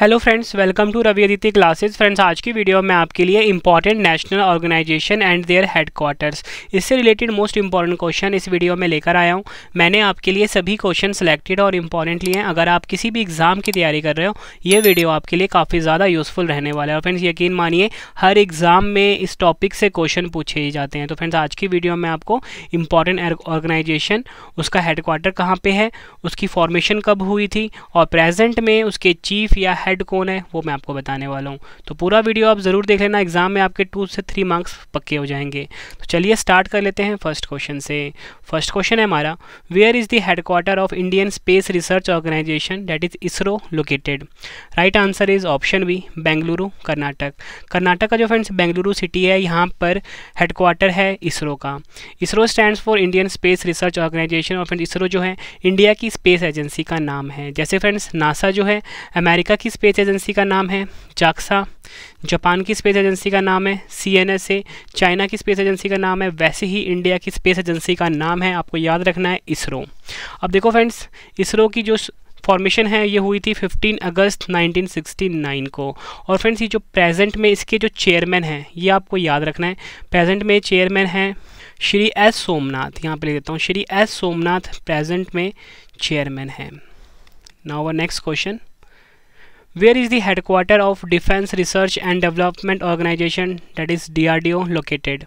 Hello friends welcome to Ravi Aditya classes friends आज की video में आपके लिए important national organization and their headquarters इससे रिलेटेड मोस्ट इंपॉर्टेंट क्वेश्चन इस वीडियो में लेकर आया हूं मैंने आपके लिए सभी क्वेश्चन सेलेक्टेड और इंपॉर्टेंट लिए हैं अगर आप किसी भी एग्ज़ाम की तैयारी कर रहे हो ये वीडियो आपके लिए काफ़ी ज़्यादा यूज़फुल रहने वाला है और फ्रेंड्स यकीन मानिए हर एग्ज़ाम में इस टॉपिक से क्वेश्चन पूछे ही जाते हैं तो फ्रेंड्स आज की वीडियो में आपको इंपॉर्टेंट ऑर्गेनाइजेशन er- उसका हेडक्वार्टर कहाँ पर है उसकी फॉर्मेशन कब हुई थी और प्रेजेंट में उसके चीफ या हेड कौन है वो मैं आपको बताने वाला हूँ तो पूरा वीडियो आप ज़रूर देख लेना एग्ज़ाम में आपके टू से थ्री मार्क्स पक्के हो जाएंगे तो चलिए स्टार्ट कर लेते हैं फर्स्ट क्वेश्चन से फर्स्ट क्वेश्चन है हमारा where is head headquarter of Indian space research organisation that is ISRO located right answer is option B Bengaluru Karnataka Karnataka का जो फ्रेंड्स बेंगलुरु सिटी है यहाँ पर हेडक्वार्टर है इसरो का ISRO stand for Indian space research organization और फ्रेंड्स इसरो जो है इंडिया की स्पेस एजेंसी का नाम है जैसे फ्रेंड्स नासा जो है अमेरिका की स्पेस एजेंसी का नाम है जाक्सा जापान की स्पेस एजेंसी का नाम है C N S A China की स्पेस एजेंसी का नाम है वैसे ही इंडिया की स्पेस एजेंसी का नाम है आपको याद रखना है इसरो अब देखो फ्रेंड्स इसरो की जो फॉर्मेशन है ये हुई थी 15 अगस्त 1969 को और फ्रेंड्स ये जो प्रेजेंट में इसके जो चेयरमैन हैं ये आपको याद रखना है प्रेजेंट में चेयरमैन हैं श्री एस सोमनाथ यहाँ पे ले देता हूँ श्री एस सोमनाथ प्रेजेंट में चेयरमैन हैं now next question Where is the headquarter of Defense Research and Development Organization that is DRDO located?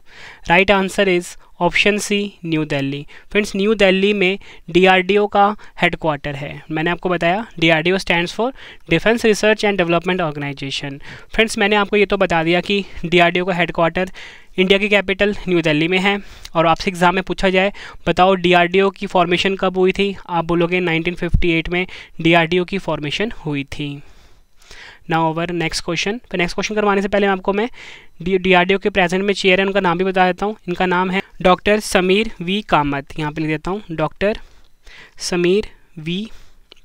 Right answer is option C new Delhi friends New Delhi में डीआरडीओ का हेडक्वार्टर है मैंने आपको बताया DRDO stands for defence research and development organization friends मैंने आपको ये तो बता दिया कि डीआरडीओ का हेडक्वार्टर इंडिया की कैपिटल न्यू दिल्ली में है और आपसे एग्ज़ाम में पूछा जाए बताओ ओ की फॉर्मेशन कब हुई थी आप बोलोगे एट में ओ की फॉर्मेशन हुई थी नाउ ओवर नेक्स्ट क्वेश्चन तो नेक्स्ट क्वेश्चन करवाने से पहले आपको मैं डी के प्रेजेंट में चेयर है उनका नाम भी बता देता हूँ इनका नाम है डॉक्टर समीर वी कामत यहाँ पर लिख देता हूँ doctor Sameer V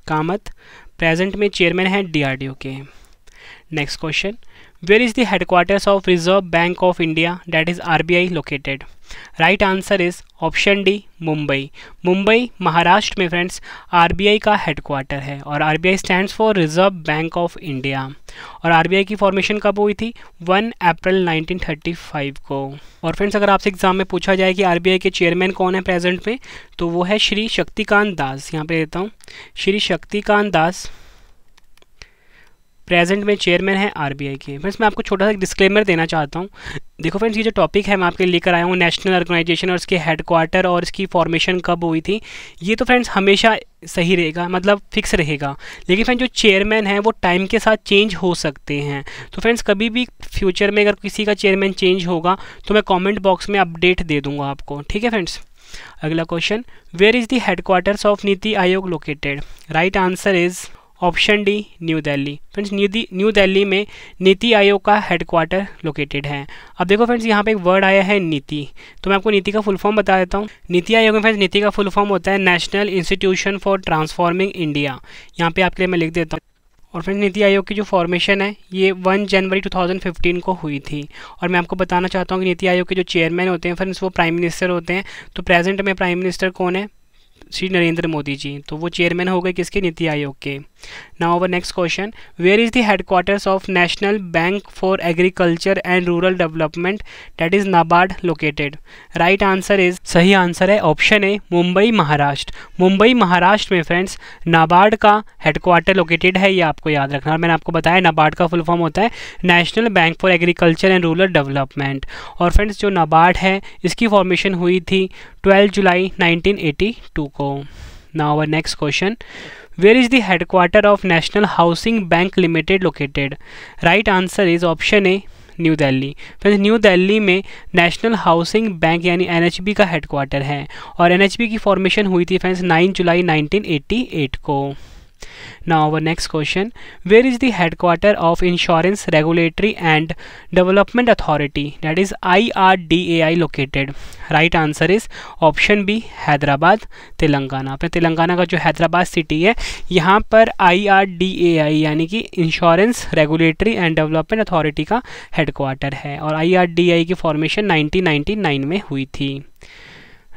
Kamath present में चेयरमैन है डी के next question Where is the headquarters of Reserve Bank of India that is RBI located? Right answer is option D Mumbai Mumbai Maharashtra में फ्रेंड्स आरबीआई का हेडक्वार्टर है और RBI stands for reserve bank of India और RBI की formation कब हुई थी 1 अप्रैल 1935 को और फ्रेंड्स अगर आपसे एग्जाम में पूछा जाए कि आरबीआई के चेयरमैन कौन है प्रेजेंट में तो वो है श्री शक्तिकांत दास यहाँ पे देता हूँ श्री शक्तिकांत दास प्रेजेंट में चेयरमैन है आरबीआई के फ्रेंड्स मैं आपको छोटा सा एक डिस्क्लेमर देना चाहता हूँ देखो फ्रेंड्स ये जो टॉपिक है मैं आपके लेकर आया हूँ नेशनल ऑर्गेनाइजेशन और इसके हेडक्वार्टर और इसकी फॉर्मेशन कब हुई थी ये तो फ्रेंड्स हमेशा सही रहेगा मतलब फिक्स रहेगा लेकिन फ्रेंड जो चेयरमैन है वो टाइम के साथ चेंज हो सकते हैं तो फ्रेंड्स कभी भी फ्यूचर में अगर किसी का चेयरमैन चेंज होगा तो मैं कॉमेंट बॉक्स में अपडेट दे दूँगा आपको ठीक है फ्रेंड्स अगला question where is the headquarters of NITI Aayog located right answer is option D new Delhi friends New New Delhi में नीति आयोग का हेडक्वार्टर लोकेटेड है अब देखो फ्रेंड्स यहाँ पे एक वर्ड आया है नीति तो मैं आपको नीति का फुल फॉर्म बता देता हूँ नीति आयोग में फ्रेंड्स नीति का फुल फॉर्म होता है national institution for transforming India यहाँ पे आपके लिए मैं लिख देता हूँ और फ्रेंड्स नीति आयोग की जो फॉर्मेशन है ये 1 जनवरी 2015 को हुई थी और मैं आपको बताना चाहता हूँ कि नीति आयोग के जो चेयरमैन होते हैं फ्रेंड्स वो प्राइम मिनिस्टर होते हैं तो प्रेजेंट में प्राइम मिनिस्टर कौन है श्री नरेंद्र मोदी जी तो वो चेयरमैन हो गए किसके नीति आयोग के now next question where is is head headquarters of national bank for agriculture and rural development that is NABARD located right answer is सही आंसर है ऑप्शन ए मुंबई महाराष्ट्र मुंबई महाराष्ट्र में फ्रेंड्स नाबार्ड का हेडक्वार्टर लोकेटेड है ये आपको याद रखना और मैंने आपको बताया नाबार्ड का फुल फॉर्म होता है national bank for agriculture and rural development और फ्रेंड्स जो नाबार्ड है इसकी फॉर्मेशन हुई थी twelfth July nineteen eighty two को now our next question where is the headquarter of national housing bank limited located right answer is option a New Delhi friends New Delhi में national housing bank यानी NHB का headquarter है और NHB की formation हुई थी friends 9 जुलाई 1988 को Now our next question, where is the headquarter of Insurance Regulatory and Development Authority that is IRDAI located? Right answer is option B hyderabad telangana पे telangana का जो hyderabad city है यहाँ पर IRDAI यानी कि insurance regulatory and development authority का headquarter है और IRDAI की formation 1999 में हुई थी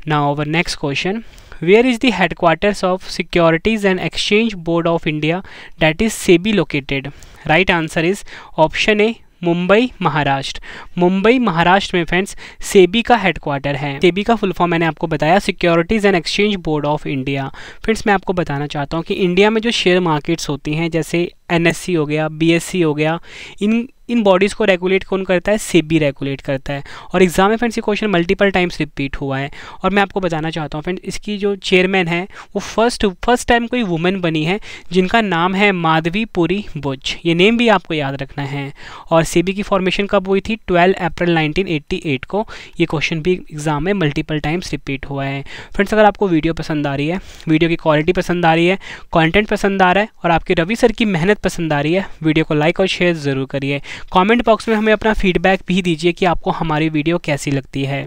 now our next question where is the headquarters of securities and exchange board of India that is SEBI located right answer is option A Mumbai Maharashtra Mumbai Maharashtra में friends SEBI का headquarter है सेबी का फुल फॉर्म मैंने आपको बताया securities and exchange board of India friends मैं आपको बताना चाहता हूँ कि इंडिया में जो शेयर मार्केट्स होती हैं जैसे एनएससी हो गया बीएससी हो गया इन इन बॉडीज़ को रेगुलेट कौन करता है सेबी रेगुलेट करता है और एग्जाम में फ्रेंड्स ये क्वेश्चन मल्टीपल टाइम्स रिपीट हुआ है और मैं आपको बताना चाहता हूँ फ्रेंड्स इसकी जो चेयरमैन है वो फर्स्ट फर्स्ट टाइम कोई वुमेन बनी है जिनका नाम है माधवी पुरी बुज ये नेम भी आपको याद रखना है और सेबी की फॉर्मेशन कब हुई थी ट्वेल्व अप्रैल एट को ये क्वेश्चन भी एग्जाम में मल्टीपल टाइम्स रिपीट हुआ है फ्रेंड्स अगर आपको वीडियो पसंद आ रही है वीडियो की क्वालिटी पसंद आ रही है कॉन्टेंट पसंद आ रहा है और आपके रवि सर की मेहनत शायद पसंद आ रही है वीडियो को लाइक और शेयर ज़रूर करिए कमेंट बॉक्स में हमें अपना फीडबैक भी दीजिए कि आपको हमारी वीडियो कैसी लगती है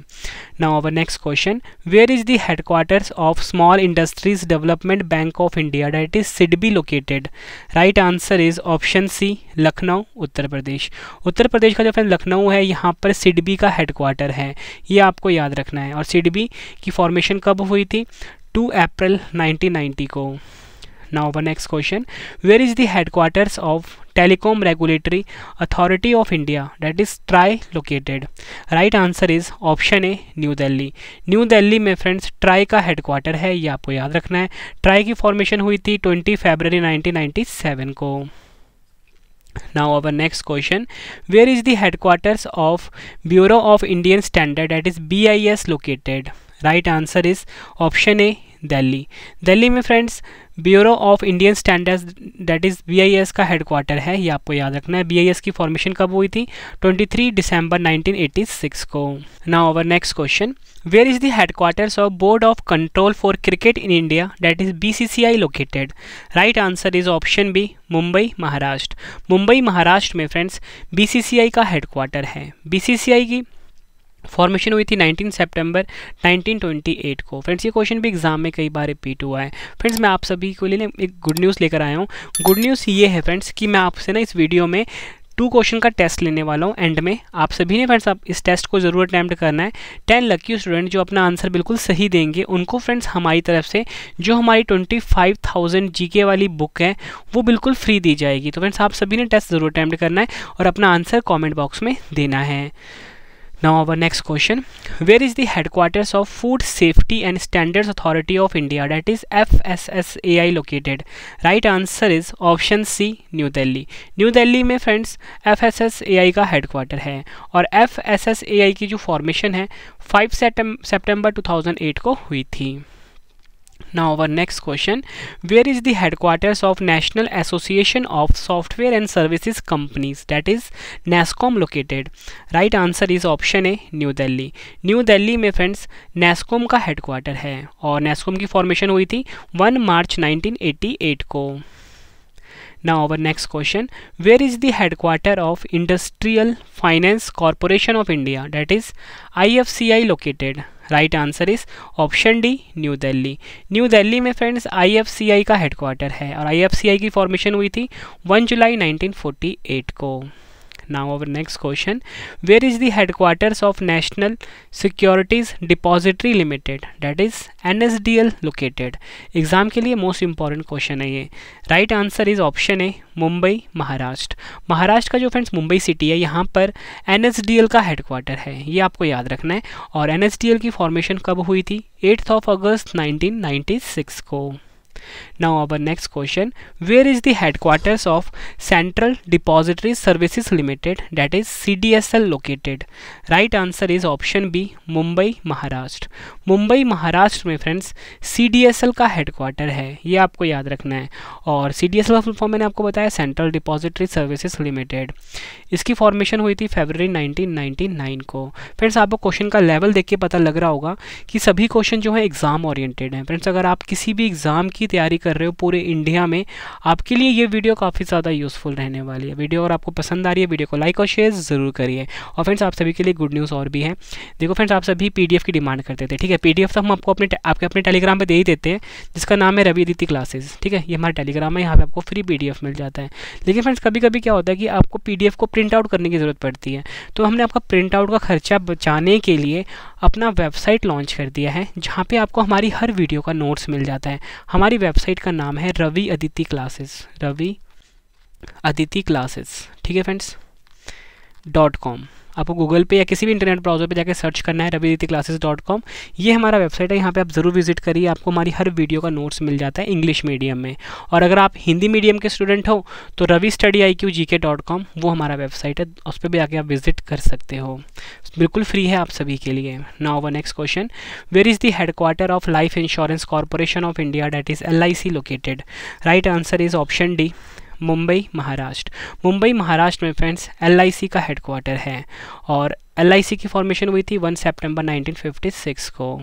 now our next question where is the headquarters of small industries development bank of India that is SIDBI located right answer is option C Lucknow Uttar Pradesh Uttar Pradesh का जो फ्रेंड लखनऊ है यहाँ पर सिडबी का हेडक्वार्टर है ये आपको याद रखना है और सिडबी की फॉर्मेशन कब हुई थी 2 अप्रैल 1990 को now the next question where is the headquarters of telecom regulatory authority of india that is tri located right answer is option A new Delhi new Delhi में फ्रेंड्स ट्राई का हेडक्वार्टर है ये आपको याद रखना है ट्राई की फॉर्मेशन हुई थी 20 फरवरी 1997 को now our next question where is the headquarters of bureau of indian standard that is bis located right answer is option a delhi delhi में friends bureau of Indian standards that is BIS का headquarter है ये आपको याद रखना है BIS की formation कब हुई थी 23 दिसंबर 1986 को now our next question where is the headquarters of board of control for cricket in India that is BCCI located right answer is option B Mumbai Maharashtra Mumbai Maharashtra में फ्रेंड्स बीसीसीआई का हेडक्वार्टर है बीसीसीआई की फॉर्मेशन हुई थी 19 सितंबर 1928 को फ्रेंड्स ये question भी exam में कई बार रिपीट हुआ है फ्रेंड्स मैं आप सभी को लिए एक गुड न्यूज़ लेकर आया हूँ गुड न्यूज़ ये है फ्रेंड्स कि मैं आपसे ना इस वीडियो में टू क्वेश्चन का टेस्ट लेने वाला हूँ एंड में आप सभी ने फ्रेंड्स आप इस टेस्ट को ज़रूर अटैम्प्ट करना है टेन लकी स्टूडेंट जो अपना आंसर बिल्कुल सही देंगे उनको फ्रेंड्स हमारी तरफ से जो हमारी ट्वेंटी फाइव थाउजेंड जी के वाली बुक है वो बिल्कुल फ्री दी जाएगी तो फ्रेंड्स आप सभी ने टेस्ट ज़रूर अटैम्प्ट करना है और अपना आंसर कॉमेंट बॉक्स में देना है now our next question where is the headquarters of food safety and standards authority of india that is fssai located right answer is option c New Delhi. New Delhi में friends FSSAI का headquarter है और FSSAI की जो formation है 5 सितंबर 2008 को हुई थी now our next question where is the headquarters of national association of software and services companies that is nascom located right answer is option a new delhi new delhi में friends nascom का headquarter है और nascom की formation हुई थी 1 march 1988 को now our next question where is the headquarter of industrial finance corporation of india that is ifci located right answer is option D new Delhi new Delhi में friends IFCI का headquarter है और IFCI की formation हुई थी 1 जुलाई 1948 को now our next question where is the headquarters of national securities depository limited that is nsdl located exam के लिए मोस्ट इंपॉर्टेंट क्वेश्चन है ये right answer is option A Mumbai Maharashtra Maharashtra का जो फ्रेंड्स मुंबई सिटी है यहाँ पर एनएसडीएल का हेडक्वार्टर है ये आपको याद रखना है और एनएसडीएल की फॉर्मेशन कब हुई थी 8th ऑफ अगस्त 1996 को Now our next question, where is the headquarters of Central Depository Services Limited that is CDSL located? Right answer is option B, Mumbai Maharashtra Mumbai Maharashtra में फ्रेंड्स CDSL का हेडक्वार्टर है ये आपको याद रखना है और CDSL का फुल फॉर्म मैंने आपको बताया सेंट्रल डिपॉजिटरी सर्विसेज लिमिटेड इसकी फॉर्मेशन हुई थी फेबररी 1999 को फ्रेंड्स आपको क्वेश्चन का लेवल देख के पता लग रहा होगा कि सभी क्वेश्चन जो है एग्ज़ाम ओरिएंटेड हैं फ्रेंड्स अगर आप किसी भी एग्ज़ाम की की तैयारी कर रहे हो पूरे इंडिया में आपके लिए ये वीडियो काफ़ी ज़्यादा यूज़फुल रहने वाली है वीडियो और आपको पसंद आ रही है वीडियो को लाइक और शेयर ज़रूर करिए और फ्रेंड्स आप सभी के लिए गुड न्यूज़ और भी है देखो फ्रेंड्स आप सभी पी की डिमांड करते थे ठीक है पी तो हम आपको अपने आपके अपने टेलीग्राम पर दे ही देते हैं जिसका नाम है रवि दीति क्लासेज ठीक है ये हमारा टेलीग्राम है यहाँ पर आपको फ्री पी मिल जाता है लेकिन फ्रेंड्स कभी कभी क्या होता है कि आपको पी को प्रिंट आउट करने की ज़रूरत पड़ती है तो हमने आपका प्रिंट आउट का खर्चा बचाने के लिए अपना वेबसाइट लॉन्च कर दिया है जहाँ पे आपको हमारी हर वीडियो का नोट्स मिल जाता है हमारी वेबसाइट का नाम है रवि अदिति क्लासेस रवि अदिति क्लासेस ठीक है फ्रेंड्स डॉट कॉम आपको गूगल पे या किसी भी इंटरनेट ब्राउज़र पे जाकर सर्च करना है रविदीति क्लासेज डॉट कॉम ये हमारा वेबसाइट है यहाँ पे आप ज़रूर विजिट करिए आपको हमारी हर वीडियो का नोट्स मिल जाता है इंग्लिश मीडियम में और अगर आप हिंदी मीडियम के स्टूडेंट हो तो Ravi study I Q G K dot com वो हमारा वेबसाइट है उस पर भी आके आप विजिट कर सकते हो बिल्कुल फ्री है आप सभी के लिए now one next question where is the headquarter of life insurance corporation of India that is L located right answer is option D Mumbai Maharashtra Mumbai Maharashtra में फ्रेंड्स एल का हेडक्वार्टर है और एल की फॉर्मेशन हुई थी वन सेप्टेम्बर नाइनटीन को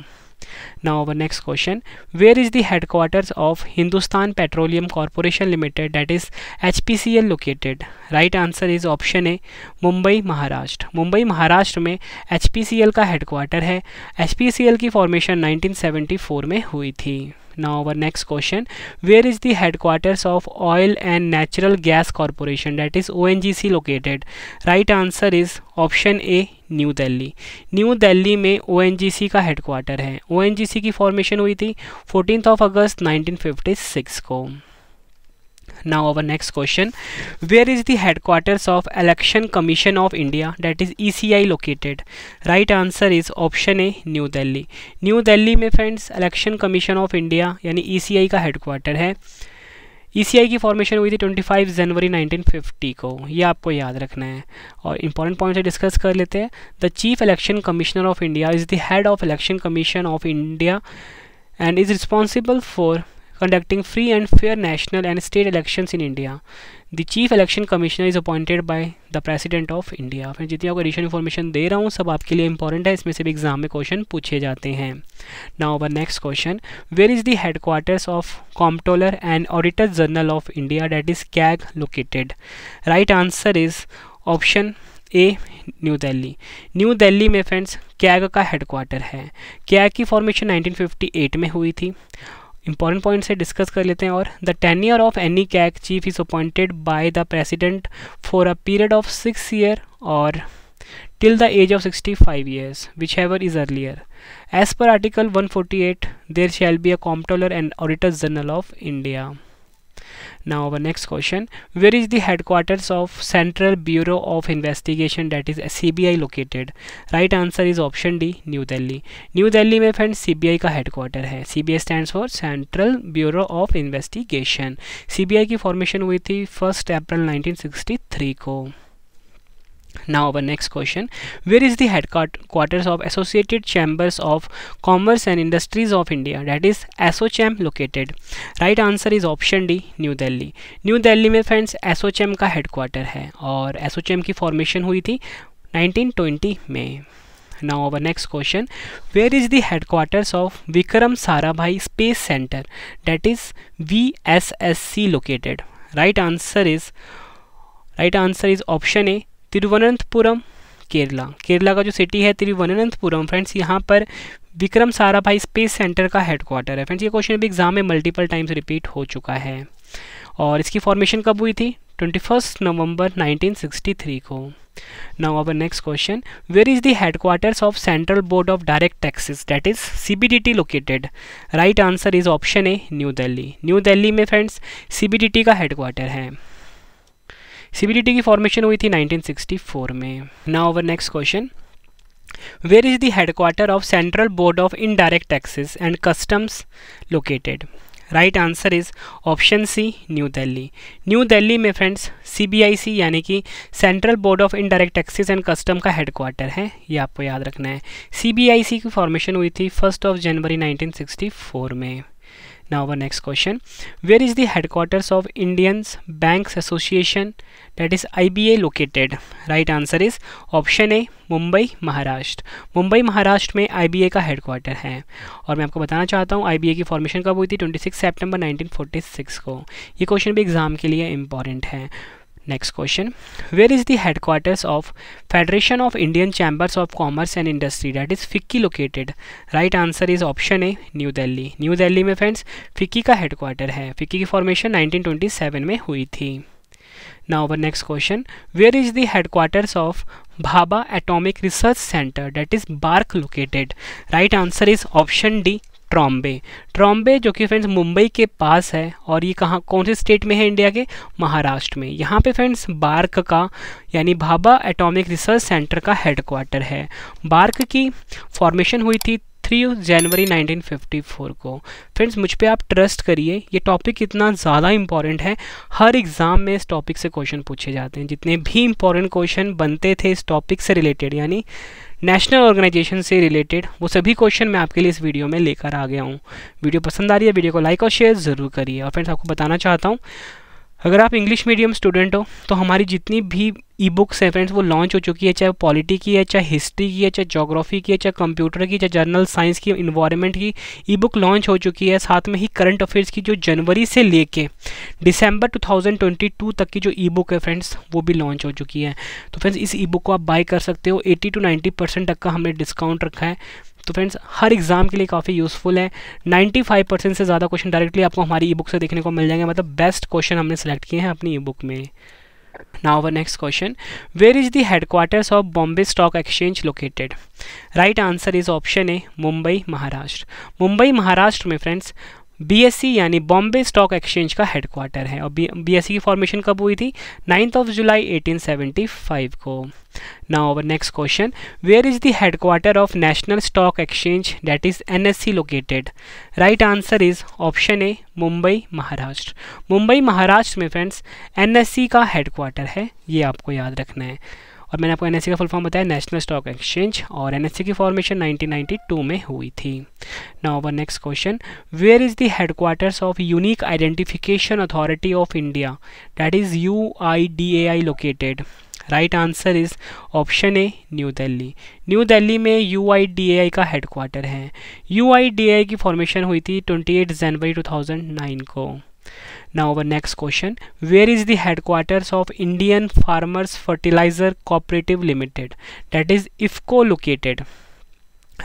now our next question where is the headquarters of Hindustan petroleum corporation limited that is H P C L located right answer is option A Mumbai Maharashtra Mumbai Maharashtra में H P C L का headquarter है H P C L की formation nineteen seventy four में हुई थी now our next question where is the headquarters of oil and natural gas corporation that is ONGC located right answer is option A new Delhi new Delhi में ONGC का headquarter है ONGC की formation हुई थी fourteen of अगस्त 1956 को now our next question where is the headquarters of election commission of india that is eci located right answer is option a new delhi new delhi में friends election commission of India यानी I e का quarter है ECI e की formation हुई थी 25 जनवरी 1950 को ये आपको याद रखना है और इंपॉर्टेंट पॉइंट से डिस्कस कर लेते हैं the chief election commissioner of India is the head of election commission of India and is responsible for conducting free and fair national and state elections in India. The Chief Election Commissioner is appointed by the President of India. Friend जितनी आपको additional information दे रहा हूँ सब आपके लिए important है इसमें से भी एग्जाम में क्वेश्चन पूछे जाते हैं now our next question where is the headquarters of comptroller and auditor general of India that is CAG located right answer is option A new Delhi new Delhi में फ्रेंड्स कैग का हेडक्वार्टर है CAG की formation 1958 में हुई थी important point से discuss कर लेते हैं और the tenure of any CAG chief is appointed by the president for a period of six year और till the age of sixty five years whichever is earlier as per article one forty eight there shall be a comptroller and auditor general of India now our next question where is the headquarters of central bureau of investigation that is cbi located right answer is option d new delhi new delhi mein friend cbi ka headquarter hai cbi stands for central bureau of investigation cbi ki formation hui thi 1st april 1963 ko now our next question where is the headquarters of associated chambers of commerce and industries of india that is ASSOCHAM located right answer is option d new delhi new delhi में friends ASSOCHAM का headquarter है और एसोचैम की formation हुई थी 1920 में now our next question where is the headquarters of vikram sarabhai space center that is vssc located right answer is right answer is option a Thiruvananthapuram Kerala Kerala का जो सिटी है तिरुवनंतपुरम फ्रेंड्स यहाँ पर विक्रम साराभाई स्पेस सेंटर का हेडक्वार्टर है फ्रेंड्स ये question भी exam में मल्टीपल टाइम्स रिपीट हो चुका है और इसकी फॉर्मेशन कब हुई थी ट्वेंटी फर्स्ट नवंबर 1963 को now our next question where is the headquarters of central board of direct taxes that is T located right answer is option A new Delhi new Delhi में फ्रेंड्स टी का हेडक्वार्टर है CBDT की formation हुई थी 1964 में now our next question where is the headquarter of central board of indirect taxes and customs located right answer is option C new Delhi new Delhi में friends CBIC यानी कि central board of indirect taxes and custom का headquarter है ये आपको याद रखना है सीबीआईसी की फॉर्मेशन हुई थी फर्स्ट ऑफ जनवरी 1964 में now our next question where is the headquarters of indians banks association that is iba located right answer is option a mumbai maharashtra mumbai maharashtra में iba का headquarter है और मैं आपको बताना चाहता हूँ iba की फॉर्मेशन कब हुई थी 26 सितंबर 1946 को ये क्वेश्चन भी एग्जाम के लिए इम्पॉर्टेंट है next question where is the head headquarters of federation of Indian chambers of commerce and industry that is FICCI located right answer is option A new Delhi new Delhi में फ्रेंड्स फिक्की का headquarter है FICCI की formation 1927 में हुई थी now our next question where is the headquarters of Bhabha atomic research centre that is BARC located right answer is option D Trombay Trombay जो कि friends Mumbai के पास है और ये कहाँ कौन से स्टेट में है इंडिया के महाराष्ट्र में यहाँ पे फ्रेंड्स बार्क का यानी भाभा एटॉमिक रिसर्च सेंटर का हेडक्वार्टर है बार्क की फॉर्मेशन हुई थी थ्री जनवरी 1954 को फ्रेंड्स मुझ पे आप ट्रस्ट करिए ये टॉपिक इतना ज़्यादा इंपॉर्टेंट है हर एग्ज़ाम में इस टॉपिक से क्वेश्चन पूछे जाते हैं जितने भी इंपॉर्टेंट क्वेश्चन बनते थे इस टॉपिक से रिलेटेड यानी नेशनल ऑर्गेनाइजेशन से रिलेटेड वो सभी क्वेश्चन मैं आपके लिए इस वीडियो में लेकर आ गया हूँ वीडियो पसंद आ रही है वीडियो को लाइक और शेयर ज़रूर करिए और फ्रेंड्स आपको बताना चाहता हूँ अगर आप इंग्लिश मीडियम स्टूडेंट हो तो हमारी जितनी भी ई बुक्स है फ्रेंड्स वो लॉन्च हो चुकी है चाहे पॉलिटी की है चाहे हिस्ट्री की है चाहे जोग्राफी की है चाहे कंप्यूटर की चाहे जर्नल साइंस की इन्वायरमेंट की ई बुक लॉन्च हो चुकी है साथ में ही करंट अफेयर्स की जो जनवरी से लेके दिसंबर 2022 तक की जो ई बुक है फ्रेंड्स वो भी लॉन्च हो चुकी है तो फ्रेंड्स इस ई बुक को आप बाय कर सकते हो एटी टू नाइन्टी परसेंट तक का हमने डिस्काउंट रखा है तो फ्रेंड्स हर एग्जाम के लिए काफ़ी यूज़फुल है 95 परसेंट से ज़्यादा क्वेश्चन डायरेक्टली आपको हमारी ई बुक से देखने को मिल जाएंगे मतलब बेस्ट क्वेश्चन हमने सेलेक्ट किए हैं अपनी ई बुक में Now our next question, where is the headquarters of Bombay Stock Exchange located? Right answer is option A, Mumbai, Maharashtra. Mumbai, Maharashtra, my friends. BSC e यानी Bombay stock exchange का headquarter है और BSc e की formation कब हुई थी ninth of जुलाई 1875 को now our next question where is the headquarter of national stock exchange that is NSC located right answer is option A Mumbai Maharashtra Mumbai Maharashtra में फ्रेंड्स एनएससी का हेडक्वार्टर है ये आपको याद रखना है और मैंने आपको एन का फुल फॉर्म बताया नेशनल स्टॉक एक्सचेंज और एन की फॉर्मेशन नाइनटीन में हुई थी now over next question where is the headquarters of unique identification authority of India that is U I D A I located right answer is option A new Delhi new Delhi में U I D A आई का headquarter है you I D A आई की formation हुई थी twenty eight जनवरी two thousand nine को now our next question where is the headquarters of indian farmers fertilizer cooperative limited that is ifco located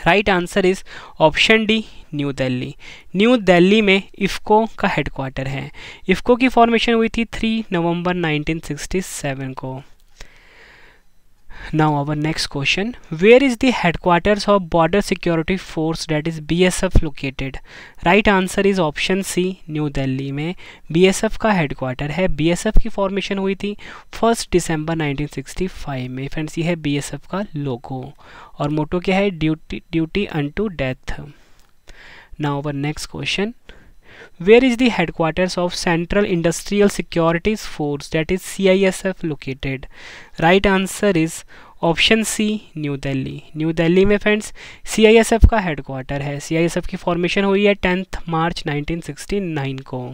right answer is option D new Delhi new Delhi में IFFCO का headquarter है इफ्को की formation हुई थी 3 नवंबर 1967 को now our next question where is the headquarters of border security force that is bsf located right answer is option C new Delhi में BSF का headquarter है बीएसएफ की फॉर्मेशन हुई थी फर्स्ट दिसंबर 1965 में फ्रेंड्स ये है बीएसएफ का लोगो और मोटो क्या है duty duty unto death now our next question where is the headquarters of Central Industrial Securities Force that is CISF located? Right answer is option C new Delhi new Delhi में friends CISF का headquarter है CISF की formation हुई है tenth March 1969 को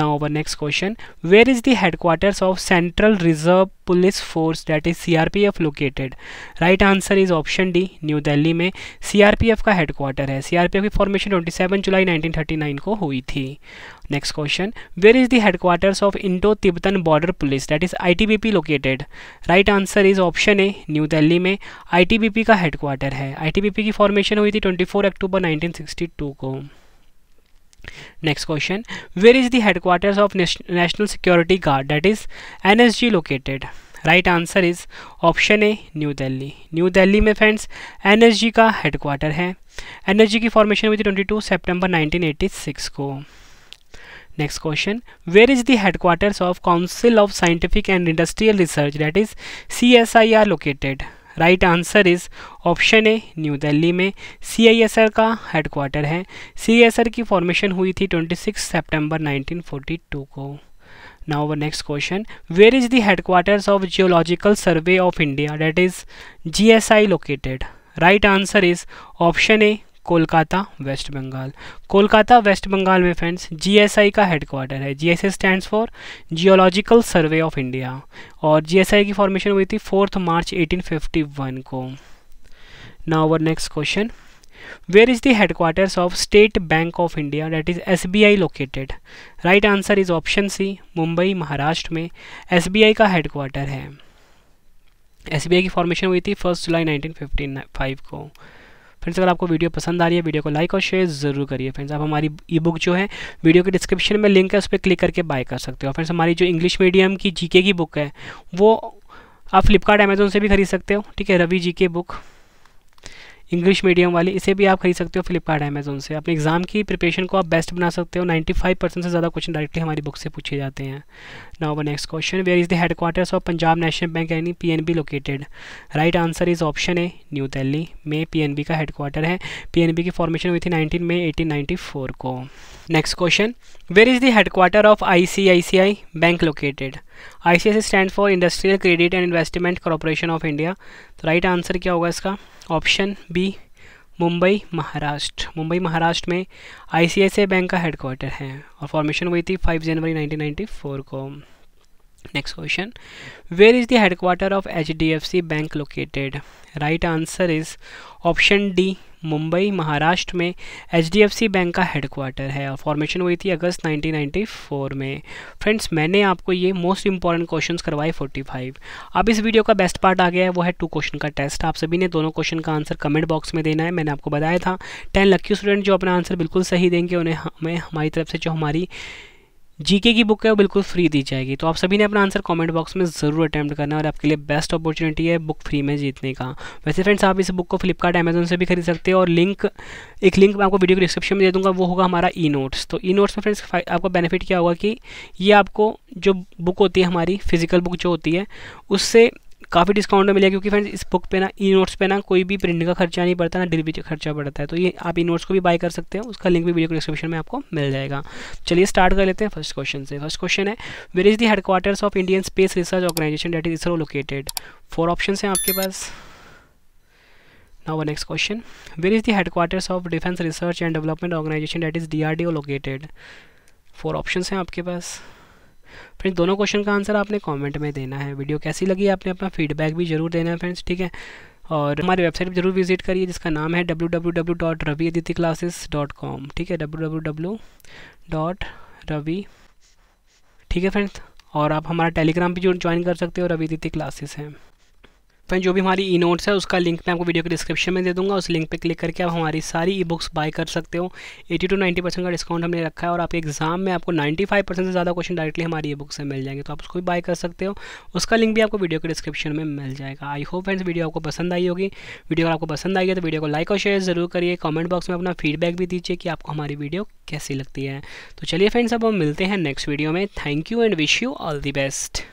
now our next question where is the headquarters of central reserve police force that is CRPF located right answer is option D new Delhi में CRPF का headquarter है CRPF की formation 27 जुलाई 1939 को हुई थी next question where is the headquarters of Indo Tibetan border police that is ITBP located right answer is option A new Delhi में ITBP का headquarter है आईटीबीपी की फॉर्मेशन हुई थी 24 अक्टूबर 1962 को next question Where is the headquarters of National Security Guard that is NSG located right answer is option A new Delhi new Delhi में friends NSG का हेडक्वार्टर है एनएसजी की फॉर्मेशन हुई थी नाइनटीन सितंबर 1986 को next question where is the headquarters of council of scientific and industrial research that is C S I R located right answer is option A new Delhi में सी I S R का headquarter है C S R की formation हुई थी twenty six September nineteen forty two को now our next question where is the headquarters of geological survey of India that is G S I located right answer is option A Kolkata west Bengal Kolkata west Bengal में friends GSI का headquarter है GSI stands for geological survey of India और GSI की formation हुई थी fourth मार्च 1851 को now our next question where is of state bank of India that is S B I located right answer is option C Mumbai Maharashtra में I का headquarter है S की फॉर्मेशन हुई थी फर्स्ट जुलाई फाइव को फ्रेंड्स अगर आपको वीडियो पसंद आ रही है वीडियो को लाइक और शेयर ज़रूर करिए फ्रेंड्स आप हमारी ई बुक जो है वीडियो के डिस्क्रिप्शन में लिंक है उस पर क्लिक करके बाय कर सकते हो फ्रेंड्स हमारी जो इंग्लिश मीडियम की जीके की बुक है वो आप फ्लिपकार्ट अमेजोन से भी खरीद सकते हो ठीक है रवि जी के बुक इंग्लिश मीडियम वाली इसे भी आप खरीद सकते हो फ्लिपकार्ट अमेजोन से अपने एग्ज़ाम की प्रिपरेशन को आप बेस्ट बना सकते हो 95 परसेंट से ज़्यादा क्वेश्चन डायरेक्टली हमारी बुक से पूछे जाते हैं now one next question where is the headquarters of Punjab national bank यानी P located right answer is option A new Delhi में पी का हेड क्वार्टर है पी की फॉर्मेशन हुई थी नाइनटीन में एटीन को next question where is the headquarter of I bank located I C stand for industrial credit and investment corporation of India तो right answer क्या होगा इसका ऑप्शन बी मुंबई महाराष्ट्र मुंबई महाराष्ट्र में आई बैंक का हेडक्वार्टर है और फॉर्मेशन हुई थी 5 जनवरी 1994 को next question where is the headquarter of H bank located right answer is option D Mumbai Maharashtra में एच बैंक का हेडक्वार्टर है और फॉर्मेशन हुई थी अगस्त 1994 में फ्रेंड्स मैंने आपको ये मोस्ट इंपॉर्टेंट क्वेश्चन करवाए 45 अब इस वीडियो का बेस्ट पार्ट आ गया है वो है टू क्वेश्चन का टेस्ट आप सभी ने दोनों क्वेश्चन का आंसर कमेंट बॉक्स में देना है मैंने आपको बताया था टेन लक्की स्टूडेंट जो अपना आंसर बिल्कुल सही देंगे उन्हें हमें हमारी तरफ से जो हमारी जीके की बुक है वो बिल्कुल फ्री दी जाएगी तो आप सभी ने अपना आंसर कमेंट बॉक्स में ज़रूर अटैम्प्ट करना और आपके लिए बेस्ट अपॉर्चुनिटी है बुक फ्री में जीतने का वैसे फ्रेंड्स आप इस बुक को फ्लिपकार्ट अमेजोन से भी खरीद सकते हैं और लिंक एक लिंक मैं आपको वीडियो के डिस्क्रिप्शन में दे दूँगा वो होगा हमारा ई नोट्स तो ई नोट्स में फ्रेंड्स आपका बेनिफिट क्या होगा कि ये आपको जो बुक होती है हमारी फिजिकल बुक जो होती है उससे काफ़ी डिस्काउंट में मिलेगा क्योंकि फ्रेंड्स इस बुक पे ना ई नोट्स पे ना कोई भी प्रिंट का खर्चा नहीं पड़ता ना डिलीवरी का खर्चा पड़ता है तो ये आप ई नोट्स को भी बाय कर सकते हैं उसका लिंक भी वीडियो डिस्क्रिप्शन में आपको मिल जाएगा चलिए स्टार्ट कर लेते हैं फर्स्ट क्वेश्चन से फर्स्ट क्वेश्चन है where is the headquarters of Indian space research organisation that is ISRO located four option हैं आपके पास Now our next question. Where of defence research and development Research and is D R D O located four option हैं आपके पास friends दोनों question का answer आपने comment में देना है वीडियो कैसी लगी आपने अपना फीडबैक भी जरूर देना है फ्रेंड्स ठीक है और हमारी वेबसाइट पर जरूर विजिट करिए जिसका नाम है W W W dot Ravi Aditi classes dot com ठीक है W W W dot Ravi ठीक है फ्रेंड्स और आप हमारा टेलीग्राम भी जो ज्वाइन कर सकते हो रवि अदिति क्लासेस हैं सकते जो भी हमारी ई नोट्स है उसका लिंक मैं आपको वीडियो के डिस्क्रिप्शन में दे दूंगा उस लिंक पर क्लिक करके आप हमारी सारी ई बुक्स बाय कर सकते हो एटी टू नाइन्टी परसेंट का डिस्काउंट हमने रखा है और आपके एग्जाम में आपको नाइन्टी फाइव परसेंट से ज़्यादा क्वेश्चन डायरेक्टली हमारी ई बुक से मिल जाएंगे तो आप उसको भी बाय कर सकते हो उसका लिंक भी आपको वीडियो के डिस्क्रिप्शन में मिल जाएगा आई होप फ्रेंड्स वीडियो आपको पसंद आई होगी वीडियो अगर आपको पसंद आई है तो वीडियो को लाइक और शेयर ज़रूर करिए कमेंट बॉक्स में अपना फीडबैक भी दीजिए कि आपको हमारी वीडियो कैसी लगती है तो चलिए फ्रेंड्स अब हम मिलते हैं नेक्स्ट वीडियो में thank you and wish you all the best